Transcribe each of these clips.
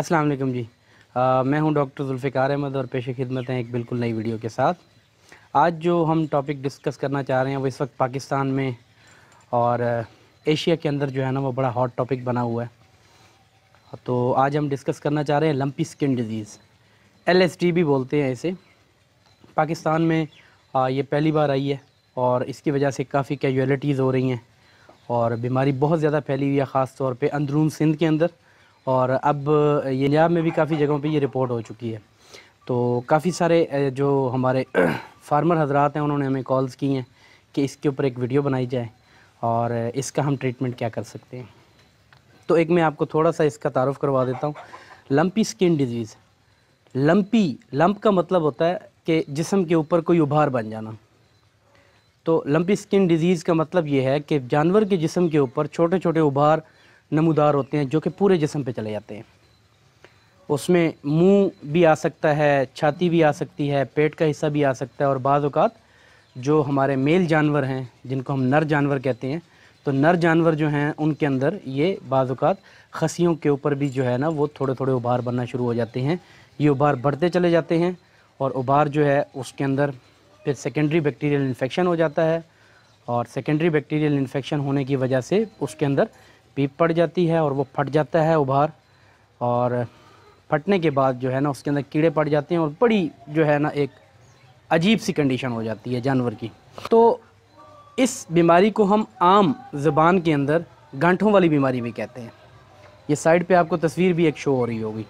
अस्सलाम वालेकुम जी आ, मैं हूं डॉक्टर जुल्फ़िकार अहमद और पेशे खिदमत हैं एक बिल्कुल नई वीडियो के साथ आज जो हम टॉपिक डिस्कस करना चाह रहे हैं वो इस वक्त पाकिस्तान में और एशिया के अंदर जो है ना वो बड़ा हॉट टॉपिक बना हुआ है तो आज हम डिस्कस करना चाह रहे हैं लम्पी स्किन डिज़ीज़ एल भी बोलते हैं इसे पाकिस्तान में आ, ये पहली बार आई है और इसकी वजह से काफ़ी कैजुअलिटीज़ हो रही हैं और बीमारी बहुत ज़्यादा फैली हुई है ख़ास तौर पर अंदरून सिंध के अंदर और अब ये पंजाब में भी काफ़ी जगहों पे ये रिपोर्ट हो चुकी है तो काफ़ी सारे जो हमारे फार्मर हजरात हैं उन्होंने हमें कॉल्स की हैं कि इसके ऊपर एक वीडियो बनाई जाए और इसका हम ट्रीटमेंट क्या कर सकते हैं तो एक मैं आपको थोड़ा सा इसका तारफ़ करवा देता हूँ lumpy skin disease lumpy lump का मतलब होता है कि जिसम के ऊपर कोई उभार बन जाना तो लम्पी स्किन डिजीज़ का मतलब ये है कि जानवर के जिसम के ऊपर छोटे छोटे उभार नमूदार होते हैं जो कि पूरे जिसम पे चले जाते हैं उसमें मुंह भी आ सकता है छाती भी आ सकती है पेट का हिस्सा भी आ सकता है और बाज़ अवत जो हमारे मेल जानवर हैं जिनको हम नर जानवर कहते हैं तो नर जानवर जो हैं उनके अंदर ये बाज़ अवत खसियों के ऊपर भी जो है ना वो थोड़े थोड़े उभार बनना शुरू हो जाते हैं ये उबार बढ़ते चले जाते हैं और उबार जो है उसके अंदर फिर सेकेंडरी बैक्टीरियल इन्फेक्शन हो जाता है और सेकेंडरी बैक्टीरियल इन्फेक्शन होने की वजह से उसके अंदर पीप पड़ जाती है और वो फट जाता है उभार और फटने के बाद जो है ना उसके अंदर कीड़े पड़ जाते हैं और बड़ी जो है ना एक अजीब सी कंडीशन हो जाती है जानवर की तो इस बीमारी को हम आम ज़बान के अंदर गांठों वाली बीमारी भी कहते हैं ये साइड पे आपको तस्वीर भी एक शो हो रही होगी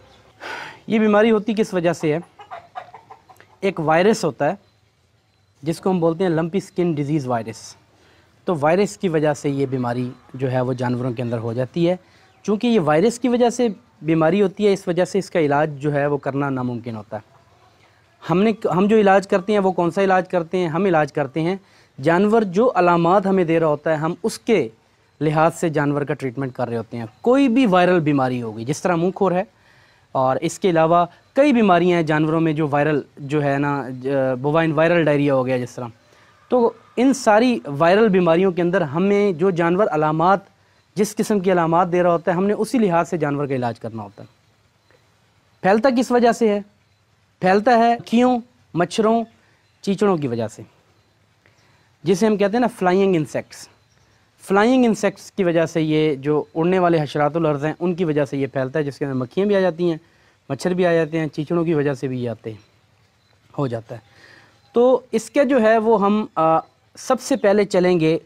ये बीमारी होती किस वजह से है एक वायरस होता है जिसको हम बोलते हैं लम्पी स्किन डिजीज़ वायरस तो वायरस की वजह से ये बीमारी जो है वो जानवरों के अंदर हो जाती है चूँकि ये वायरस की वजह से बीमारी होती है इस वजह से इसका इलाज जो है वो करना नामुमकिन होता है हमने हम जो इलाज करते हैं वो कौन सा इलाज करते हैं हम इलाज करते हैं जानवर जो अलामत हमें दे रहा होता है हम उसके लिहाज से जानवर का ट्रीटमेंट कर रहे होते हैं कोई भी वायरल बीमारी होगी जिस तरह मुँह खोर है और इसके अलावा कई बीमारियां हैं जानवरों में जो वायरल जो है ना बोवाइन वायरल डायरिया हो गया जिस तरह तो इन सारी वायरल बीमारियों के अंदर हमें जो जानवर अलामत जिस किस्म की अलामत दे रहा होता है हमने उसी लिहाज से जानवर का इलाज करना होता है फैलता किस वजह से है फैलता है क्यों मच्छरों चीचड़ों की वजह से जिसे हम कहते हैं ना फ्लाइंग इंसेक्ट्स फ्लाइंग इंसेक्ट्स की वजह से ये जो उड़ने वाले हशरातुलर्ज़ हैं उनकी वजह से ये फैलता है जिसके अंदर मक्खियाँ भी आ जाती हैं मच्छर भी आ जाते हैं चीचड़ों की वजह से भी ये आते हैं हो जाता है तो इसके जो है वो हम आ, सबसे पहले चलेंगे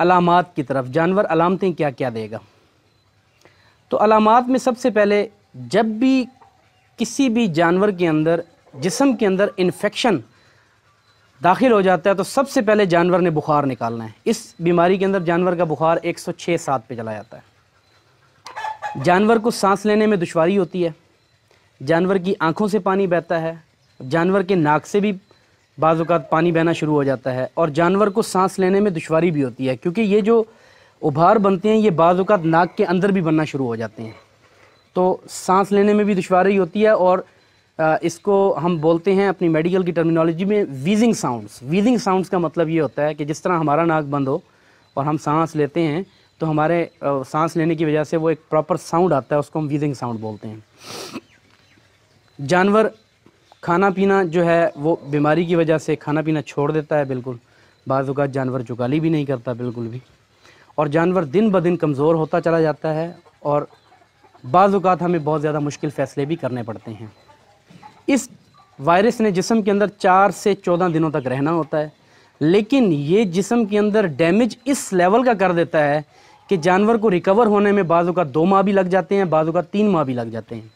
अलामत की तरफ जानवर अलामतें क्या क्या देगा तो अलामत में सबसे पहले जब भी किसी भी जानवर के अंदर जिसम के अंदर इन्फेक्शन दाखिल हो जाता है तो सबसे पहले जानवर ने बुखार निकालना है इस बीमारी के अंदर जानवर का बुखार एक सौ छः सात पे चला जाता है जानवर को सांस लेने में दुशारी होती है जानवर की आँखों से पानी बहता है जानवर के नाक से भी बाज़ात पानी बहना शुरू हो जाता है और जानवर को सांस लेने में दुशारी भी होती है क्योंकि ये जो उभार बनते हैं ये बाज़ात नाक के अंदर भी बनना शुरू हो जाते हैं तो सांस लेने में भी दुशारी होती है और इसको हम बोलते हैं अपनी मेडिकल की टर्मिनोलॉजी में वीजिंग साउंड्स वीजिंग साउंड्स का मतलब ये होता है कि जिस तरह हमारा नाक बंद हो और हम सांस लेते हैं तो हमारे सांस लेने की वजह से वो एक प्रॉपर साउंड आता है उसको हम वीजिंग साउंड बोलते हैं जानवर खाना पीना जो है वो बीमारी की वजह से खाना पीना छोड़ देता है बिल्कुल अवत जानवर जुगाली भी नहीं करता बिल्कुल भी और जानवर दिन ब दिन कमज़ोर होता चला जाता है और बाज़ात हमें बहुत ज़्यादा मुश्किल फ़ैसले भी करने पड़ते हैं इस वायरस ने जिसम के अंदर चार से चौदह दिनों तक रहना होता है लेकिन ये जिसम के अंदर डैमेज इस लेवल का कर देता है कि जानवर को रिकवर होने में बाज़ का दो माह भी लग जाते हैं बाज़ का तीन माह भी लग जाते हैं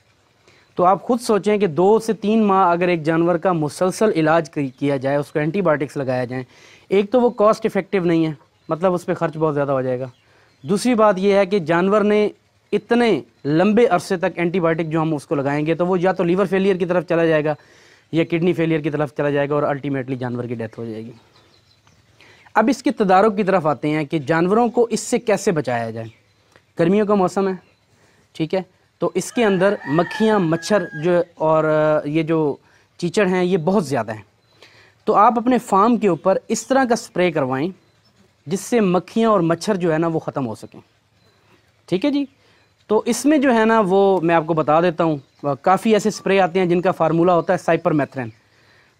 तो आप खुद सोचें कि दो से तीन माह अगर एक जानवर का मुसलसल इलाज किया जाए उसको एंटीबायोटिक्स लगाया जाए एक तो वो कॉस्ट इफ़ेक्टिव नहीं है मतलब उस पर खर्च बहुत ज़्यादा हो जाएगा दूसरी बात यह है कि जानवर ने इतने लंबे अरसे तक एंटीबायोटिक जो हम उसको लगाएंगे तो वो या तो लीवर फेलियर की तरफ चला जाएगा या किडनी फेलियर की तरफ चला जाएगा और अल्टीमेटली जानवर की डेथ हो जाएगी अब इसके तदारों की तरफ आते हैं कि जानवरों को इससे कैसे बचाया जाए गर्मियों का मौसम है ठीक है तो इसके अंदर मक्खियाँ मच्छर जो और ये जो चीचड़ हैं ये बहुत ज़्यादा हैं तो आप अपने फार्म के ऊपर इस तरह का स्प्रे करवाएं जिससे मक्खियाँ और मच्छर जो है ना वो ख़त्म हो सकें ठीक है जी तो इसमें जो है ना वो मैं आपको बता देता हूँ काफ़ी ऐसे स्प्रे आते हैं जिनका फार्मूला होता है साइपर मैथ्रेन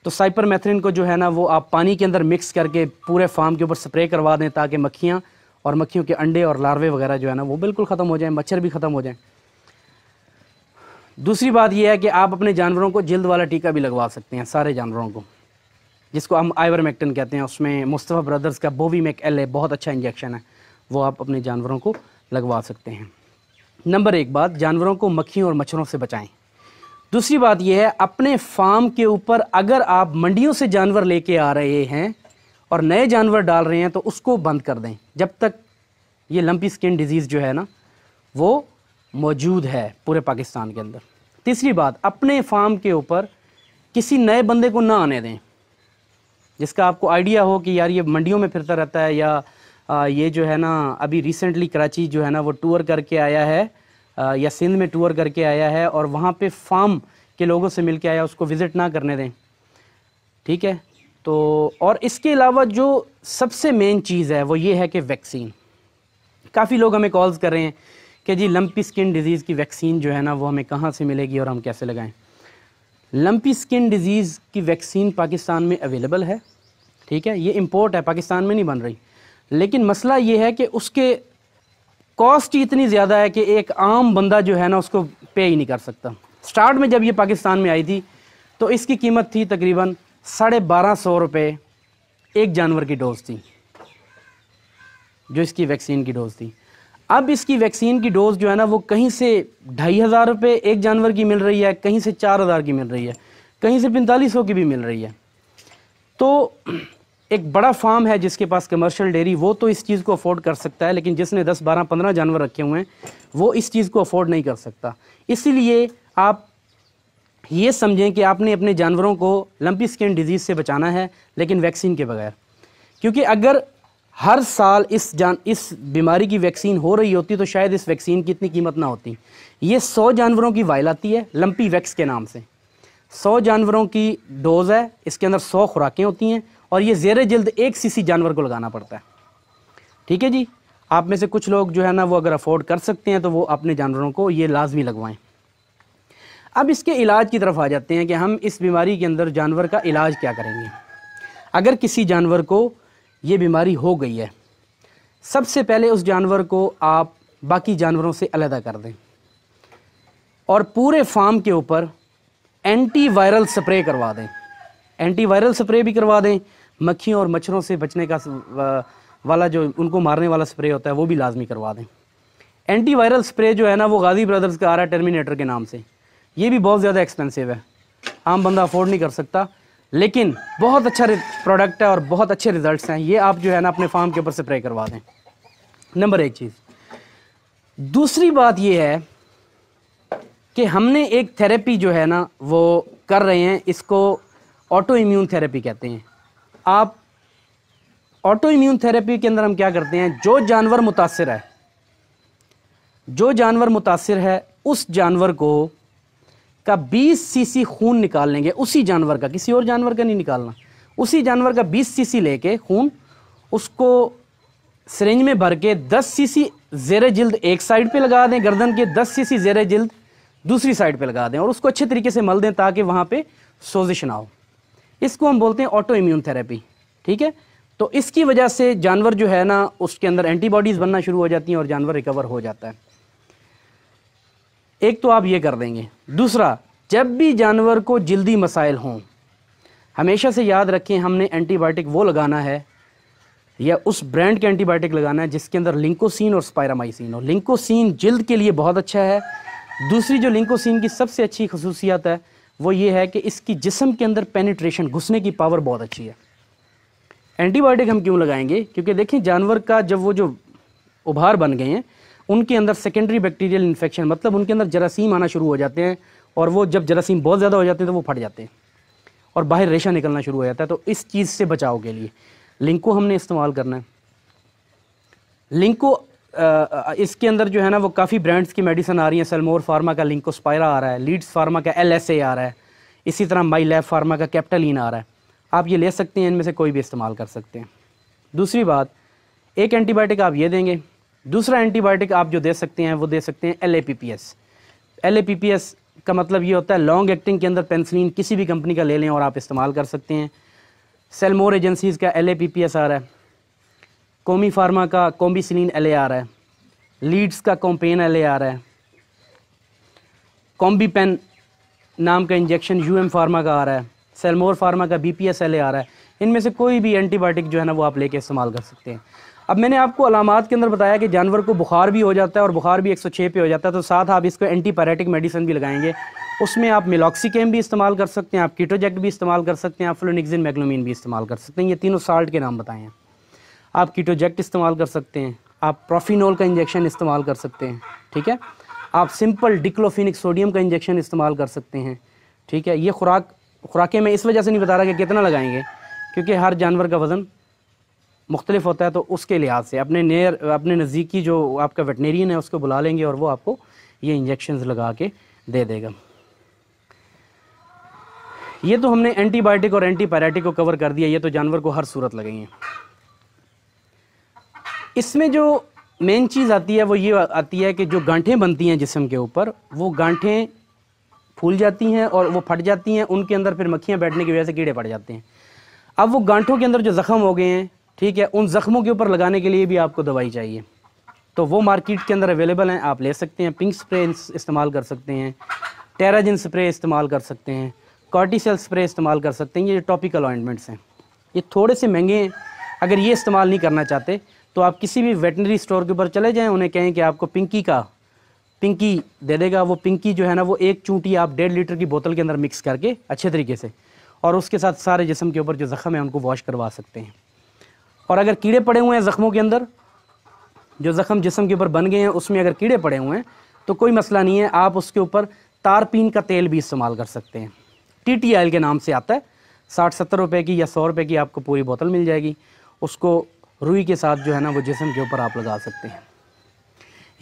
तो साइपर मैथ्रेन को जो है ना वो आप पानी के अंदर मिक्स करके पूरे फार्म के ऊपर स्प्रे करवा दें ताकि मक्खियाँ और मक्खियों के अंडे और लार्वे वगैरह जो है ना वो बिल्कुल ख़त्म हो जाएँ मच्छर भी ख़त्म हो जाएँ दूसरी बात यह है कि आप अपने जानवरों को जल्द वाला टीका भी लगवा सकते हैं सारे जानवरों को जिसको हम आइवर मैक्टन कहते हैं उसमें मुस्तफ़ा ब्रदर्स का बोवी मैक एल है बहुत अच्छा इंजेक्शन है वो आप अपने जानवरों को लगवा सकते हैं नंबर एक बात जानवरों को मक्खियों और मच्छरों से बचाएं दूसरी बात यह है अपने फार्म के ऊपर अगर आप मंडियों से जानवर लेके आ रहे हैं और नए जानवर डाल रहे हैं तो उसको बंद कर दें जब तक ये लंपी स्किन डिज़ीज़ जो है ना वो मौजूद है पूरे पाकिस्तान के अंदर तीसरी बात अपने फार्म के ऊपर किसी नए बंदे को ना आने दें जिसका आपको आइडिया हो कि यार ये मंडियों में फिरता रहता है या ये जो है ना अभी रिसेंटली कराची जो है ना वो टूर करके आया है या सिंध में टूर करके आया है और वहाँ पे फार्म के लोगों से मिल के आया उसको विज़िट ना करने दें ठीक है तो और इसके अलावा जो सबसे मेन चीज़ है वो ये है कि वैक्सीन काफ़ी लोग हमें कॉल्स कर रहे हैं कि जी लंपी स्किन डिज़ीज़ की वैक्सीन जो है ना वो हमें कहाँ से मिलेगी और हम कैसे लगाएं लंपी स्किन डिज़ीज़ की वैक्सीन पाकिस्तान में अवेलेबल है ठीक है ये इम्पोर्ट है पाकिस्तान में नहीं बन रही लेकिन मसला ये है कि उसके कॉस्ट इतनी ज़्यादा है कि एक आम बंदा जो है ना उसको पे ही नहीं कर सकता स्टार्ट में जब ये पाकिस्तान में आई थी तो इसकी कीमत थी तकरीबन साढ़े बारह सौ रुपये एक जानवर की डोज थी जो इसकी वैक्सीन की डोज थी अब इसकी वैक्सीन की डोज़ जो है ना वो कहीं से ढाई हज़ार रुपये एक जानवर की मिल रही है कहीं से चार हज़ार की मिल रही है कहीं से पैंतालीस सौ की भी मिल रही है तो एक बड़ा फार्म है जिसके पास कमर्शियल डेयरी वो तो इस चीज़ को अफोर्ड कर सकता है लेकिन जिसने दस बारह पंद्रह जानवर रखे हुए हैं वो इस चीज़ को अफोर्ड नहीं कर सकता इसीलिए आप ये समझें कि आपने अपने जानवरों को लंपी स्किन डिजीज़ से बचाना है लेकिन वैक्सीन के बगैर क्योंकि अगर हर साल इस जान इस बीमारी की वैक्सीन हो रही होती तो शायद इस वैक्सीन की इतनी कीमत ना होती ये सौ जानवरों की वायल आती है लम्पी वैक्स के नाम से सौ जानवरों की डोज़ है इसके अंदर सौ खुराकें होती हैं और ये जेर जल्द एक सीसी जानवर को लगाना पड़ता है ठीक है जी आप में से कुछ लोग जो है ना वो अगर अफोर्ड कर सकते हैं तो वो अपने जानवरों को ये लाजमी लगवाएं अब इसके इलाज की तरफ आ जाते हैं कि हम इस बीमारी के अंदर जानवर का इलाज क्या करेंगे अगर किसी जानवर को ये बीमारी हो गई है सबसे पहले उस जानवर को आप बाकी जानवरों से अलहदा कर दें और पूरे फार्म के ऊपर एंटी वायरल स्प्रे करवा दें एंटी वायरल स्प्रे भी करवा दें मक्खियों और मच्छरों से बचने का वाला जो उनको मारने वाला स्प्रे होता है वो भी लाजमी करवा दें एंटी वायरल स्प्रे जो है ना वो गाजी ब्रदर्स का आ रहा है टर्मिनेटर के नाम से ये भी बहुत ज़्यादा एक्सपेंसिव है आम बंदा अफोर्ड नहीं कर सकता लेकिन बहुत अच्छा प्रोडक्ट है और बहुत अच्छे रिजल्ट्स हैं ये आप जो है ना अपने फार्म के ऊपर स्प्रे करवा दें नंबर एक चीज़ दूसरी बात यह है कि हमने एक थेरेपी जो है ना वो कर रहे हैं इसको ऑटो इम्यून थेरेपी कहते हैं आप ऑटो इम्यून थेरेपी के अंदर हम क्या करते हैं जो जानवर मुतासर है जो जानवर मुतासर है उस जानवर को का 20 सीसी खून निकाल लेंगे उसी जानवर का किसी और जानवर का नहीं निकालना उसी जानवर का 20 सीसी लेके खून उसको सरेंज में भर के 10 सीसी जेर जल्द एक साइड पे लगा दें गर्दन के 10 सीसी जेर जल्द दूसरी साइड पे लगा दें और उसको अच्छे तरीके से मल दें ताकि वहाँ पे सोजिश ना हो इसको हम बोलते हैं ऑटो इम्यून थेरेपी ठीक है तो इसकी वजह से जानवर जो है ना उसके अंदर एंटीबॉडीज़ बनना शुरू हो जाती हैं और जानवर रिकवर हो जाता है एक तो आप ये कर देंगे दूसरा जब भी जानवर को जल्दी मसाइल हों हमेशा से याद रखें हमने एंटीबायोटिक वो लगाना है या उस ब्रांड के एंटीबायोटिक लगाना है जिसके अंदर लिंकोसिन और स्पायरामाइसिन हो लिंकोसिन जल्द के लिए बहुत अच्छा है दूसरी जो लिंकोसिन की सबसे अच्छी खसूसियात है वो ये है कि इसकी जिसम के अंदर पेनिट्रेशन घुसने की पावर बहुत अच्छी है एंटीबायोटिक हम क्यों लगाएंगे क्योंकि देखें जानवर का जब वो जो उभार बन गए हैं उनके अंदर सेकेंडरी बैक्टीरियल इन्फेक्शन मतलब उनके अंदर जरासीम आना शुरू हो जाते हैं और वो जब जरासीम बहुत ज़्यादा हो जाते हैं तो वो फट जाते हैं और बाहर रेशा निकलना शुरू हो जाता है तो इस चीज़ से बचाव के लिए लिंको हमने इस्तेमाल करना है लिंको इसके अंदर जो है ना वो काफ़ी ब्रांड्स की मेडिसन आ रही हैं सलमोर फार्मा का लिंको स्पायरा आ रहा है लीड्स फार्मा का एल आ रहा है इसी तरह माई लैब फार्मा का कैप्टलिन आ रहा है आप ये ले सकते हैं इनमें से कोई भी इस्तेमाल कर सकते हैं दूसरी बात एक एंटीबायोटिक आप ये देंगे दूसरा एंटीबायोटिक आप जो दे सकते हैं वो दे सकते हैं L A P P S L A P P S का मतलब ये होता है लॉन्ग एक्टिंग के अंदर पेंसिलिन किसी भी कंपनी का ले लें और आप इस्तेमाल कर सकते हैं सेलमोर एजेंसीज़ का L A P P S आ रहा है कोमी फार्मा का कॉम्बिसलिन एल ए आ रहा है लीड्स का कॉम्पेन एल ए आ रहा है कॉम्बीपेन नाम का इंजेक्शन यू एम फार्मा का आ रहा है सेलमोर फार्मा का B P S L A आ रहा है इनमें से कोई भी एंटीबायोटिक जो है ना वो आप लेके इस्तेमाल कर सकते हैं अब मैंने आपको अलामत के अंदर बताया कि जानवर को बुखार भी हो जाता है और बुखार भी 106 पे हो जाता है तो साथ आप इसको एंटीपायरेटिक मेडिसिन भी लगाएंगे उसमें आप मिलोक्सिकेम भी इस्तेमाल कर सकते हैं आप कीटोजेक्ट भी इस्तेमाल कर सकते हैं आप फ्लोनिक्जिन मैग्लोमिन भी इस्तेमाल कर सकते हैं ये तीनों साल्ट के नाम बताएँ आप कीटोजेक्ट इस्तेमाल कर सकते हैं आप प्रोफिनोल का इंजेक्शन इस्तेमाल कर सकते हैं ठीक है आप सिंपल डिक्लोफिनिक सोडियम का इंजेक्शन इस्तेमाल कर सकते हैं ठीक है ये खुराक खुराकें मैं इस वजह से नहीं बता रहा कि कितना लगाएंगे क्योंकि हर जानवर का वज़न मुख्तलिफ होता है तो उसके लिहाज से अपने नियर अपने नज़दीकी जो आपका वेटनेरियन है उसको बुला लेंगे और वो आपको ये इंजेक्शन लगा के दे देगा ये तो हमने एंटीबायोटिक और एंटीपायरेटिक को कवर कर दिया ये तो जानवर को हर सूरत लगेंगे इसमें जो मेन चीज़ आती है वो ये आती है कि जो गांठें बनती हैं जिसम के ऊपर वो गांठें फूल जाती हैं और वो फट जाती हैं उनके अंदर फिर मक्खियाँ बैठने की वजह से कीड़े पड़ जाते हैं अब वो गांठों के अंदर जो ज़ख़म हो गए हैं ठीक है उन ज़ख्मों के ऊपर लगाने के लिए भी आपको दवाई चाहिए तो वो मार्केट के अंदर अवेलेबल हैं आप ले सकते हैं पिंक स्प्रे इस्तेमाल कर सकते हैं टेराजिन स्प्रे इस्तेमाल कर सकते हैं कॉर्टिसल स्प्रे इस्तेमाल कर सकते हैं ये टॉपिकल ऑइंटमेंट्स हैं ये थोड़े से महंगे हैं अगर ये इस्तेमाल नहीं करना चाहते तो आप किसी भी वेटनरी स्टोर के ऊपर चले जाएँ उन्हें कहें कि आपको पिंकी का पिंकी दे देगा वो पिंकी जो है ना वो एक चूंटी आप डेढ़ लीटर की बोतल के अंदर मिक्स करके अच्छे तरीके से और उसके साथ सारे जिसम के ऊपर जो ज़ख्म है उनको वॉश करवा सकते हैं और अगर कीड़े पड़े हुए हैं ज़ख्मों के अंदर जो ज़ख़म जिसम के ऊपर बन गए हैं उसमें अगर कीड़े पड़े हुए हैं तो कोई मसला नहीं है आप उसके ऊपर तारपीन का तेल भी इस्तेमाल कर सकते हैं टी टी आयल के नाम से आता है साठ सत्तर रुपये की या सौ रुपये की आपको पूरी बोतल मिल जाएगी उसको रुई के साथ जो है ना वो जिसम के ऊपर आप लगा सकते हैं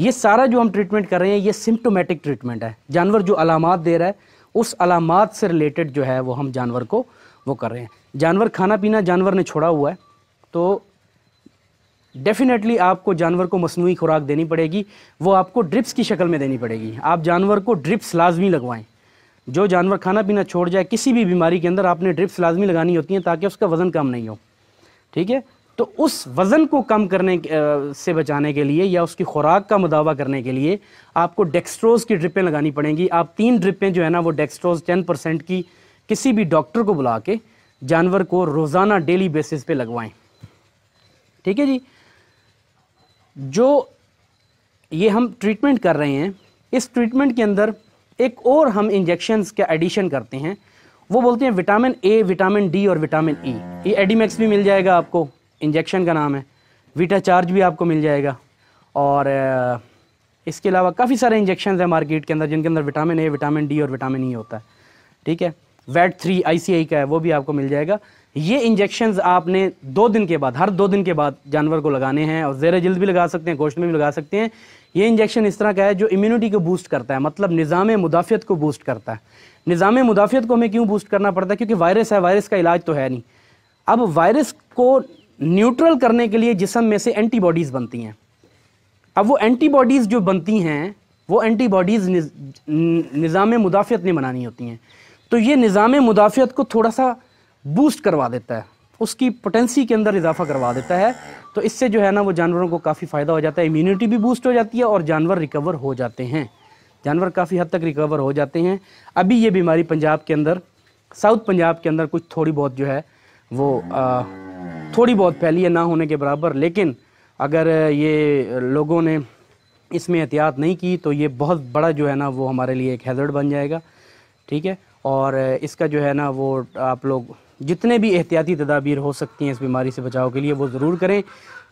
ये सारा जो हम ट्रीटमेंट कर रहे हैं ये सिम्टोमेटिक ट्रीटमेंट है जानवर जो अलामत दे रहा है उस अलामत से रिलेटेड जो है वो हम जानवर को वो कर रहे हैं जानवर खाना पीना जानवर ने छोड़ा हुआ है तो डेफ़िनेटली आपको जानवर को मसनू खुराक देनी पड़ेगी वो आपको ड्रिप्स की शक्ल में देनी पड़ेगी आप जानवर को ड्रिप्स लाजमी लगवाएं जो जानवर खाना पीना छोड़ जाए किसी भी बीमारी के अंदर आपने ड्रिप्स लाजमी लगानी होती हैं ताकि उसका वज़न कम नहीं हो ठीक है तो उस वज़न को कम करने से बचाने के लिए या उसकी खुराक का मुदावा करने के लिए आपको डेक्स्ट्रोज की ड्रिपें लगानी पड़ेंगी आप तीन ड्रिपें जो है ना वो डेक्स्ट्रोज टेन परसेंट की किसी भी डॉक्टर को बुला के जानवर को रोज़ाना डेली बेसिस पे लगवाएं ठीक है जी जो ये हम ट्रीटमेंट कर रहे हैं इस ट्रीटमेंट के अंदर एक और हम इंजेक्शन का एडिशन करते हैं वो बोलते हैं विटामिन ए विटामिन डी और विटामिन ई e। ये एडीमैक्स भी मिल जाएगा आपको इंजेक्शन का नाम है वीटा चार्ज भी आपको मिल जाएगा और इसके अलावा काफ़ी सारे इंजेक्शन हैं मार्केट के अंदर जिनके अंदर विटामिन ए विटामिन डी और विटामिन ई e होता है ठीक है वेट थ्री आई का है वो भी आपको मिल जाएगा ये इंजेक्शन आपने दो दिन के बाद हर दो दिन के बाद जानवर को लगाने हैं और ज़ेर जल्द भी लगा सकते हैं गोश्त में भी लगा सकते हैं ये इंजेक्शन इस तरह का है जो इम्यूनिटी को बूस्ट करता है मतलब निज़ाम मुदाफ़ियत को बूस्ट करता है निज़ाम मुदाफ़ियत को हमें क्यों बूस्ट करना पड़ता है क्योंकि वायरस है वायरस का इलाज तो है नहीं अब वायरस को न्यूट्रल करने के लिए जिसम में से एंटीबॉडीज़ बनती हैं अब वो एंटीबॉडीज़ जो बनती हैं वो एंटीबॉडीज़ निज़ाम मुदाफ़ियत ने बनानी होती हैं तो ये निज़ाम मुदाफ़ियत को थोड़ा सा बूस्ट करवा देता है उसकी पोटेंसी के अंदर इजाफा करवा देता है तो इससे जो है ना वो जानवरों को काफ़ी फ़ायदा हो जाता है इम्यूनिटी भी बूस्ट हो जाती है और जानवर रिकवर हो जाते हैं जानवर काफ़ी हद तक रिकवर हो जाते हैं अभी ये बीमारी पंजाब के अंदर साउथ पंजाब के अंदर कुछ थोड़ी बहुत जो है वो आ, थोड़ी बहुत फैली है ना होने के बराबर लेकिन अगर ये लोगों ने इसमें एहतियात नहीं की तो ये बहुत बड़ा जो है ना वो हमारे लिए एक हैजर्ड बन जाएगा ठीक है और इसका जो है ना वो आप लोग जितने भी एहतियाती तदाबीर हो सकती हैं इस बीमारी से बचाव के लिए वो ज़रूर करें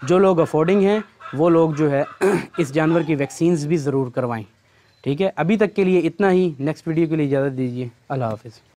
जो लोग अफोर्डिंग हैं वो लोग जो है इस जानवर की वैक्सीन भी ज़रूर करवाएँ ठीक है अभी तक के लिए इतना ही नेक्स्ट वीडियो के लिए इजाज़त दीजिए अल्लाह हाफिज़